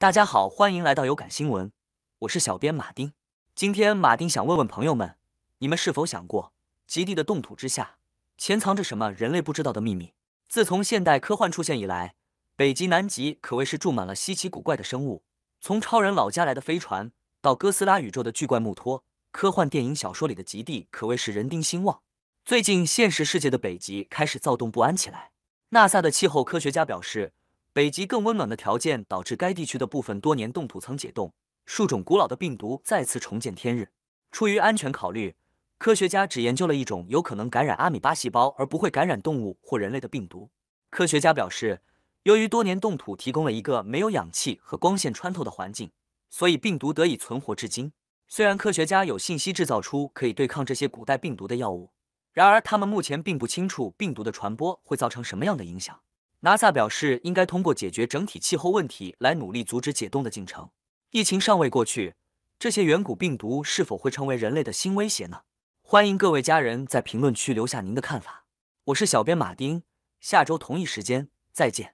大家好，欢迎来到有感新闻，我是小编马丁。今天马丁想问问朋友们，你们是否想过，极地的冻土之下潜藏着什么人类不知道的秘密？自从现代科幻出现以来，北极、南极可谓是住满了稀奇古怪的生物。从超人老家来的飞船，到哥斯拉宇宙的巨怪木托，科幻电影、小说里的极地可谓是人丁兴旺。最近，现实世界的北极开始躁动不安起来。NASA 的气候科学家表示。北极更温暖的条件导致该地区的部分多年冻土层解冻，数种古老的病毒再次重见天日。出于安全考虑，科学家只研究了一种有可能感染阿米巴细胞而不会感染动物或人类的病毒。科学家表示，由于多年冻土提供了一个没有氧气和光线穿透的环境，所以病毒得以存活至今。虽然科学家有信息制造出可以对抗这些古代病毒的药物，然而他们目前并不清楚病毒的传播会造成什么样的影响。NASA 表示，应该通过解决整体气候问题来努力阻止解冻的进程。疫情尚未过去，这些远古病毒是否会成为人类的新威胁呢？欢迎各位家人在评论区留下您的看法。我是小编马丁，下周同一时间再见。